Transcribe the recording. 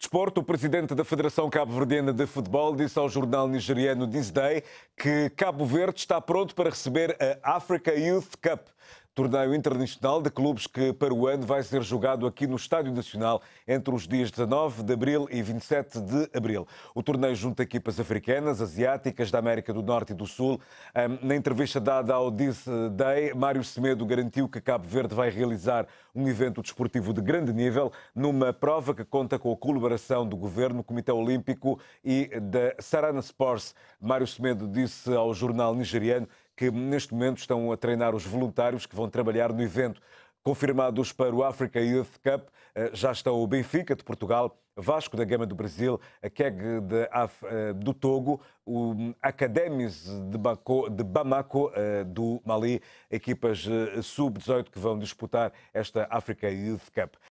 Desporto, o presidente da Federação Cabo-Verdiana de Futebol disse ao jornal nigeriano Day que Cabo Verde está pronto para receber a Africa Youth Cup torneio internacional de clubes que para o ano vai ser jogado aqui no Estádio Nacional entre os dias 19 de abril e 27 de abril. O torneio junta equipas africanas, asiáticas, da América do Norte e do Sul. Na entrevista dada ao This Day, Mário Semedo garantiu que Cabo Verde vai realizar um evento desportivo de grande nível numa prova que conta com a colaboração do Governo, Comitê Olímpico e da Sarana Sports. Mário Semedo disse ao jornal nigeriano que neste momento estão a treinar os voluntários que vão trabalhar no evento. Confirmados para o Africa Youth Cup eh, já estão o Benfica de Portugal, Vasco da Gama do Brasil, a KEG de, Af... Eh, do Togo, o Academies de, Baco... de Bamako eh, do Mali, equipas sub-18 que vão disputar esta Africa Youth Cup.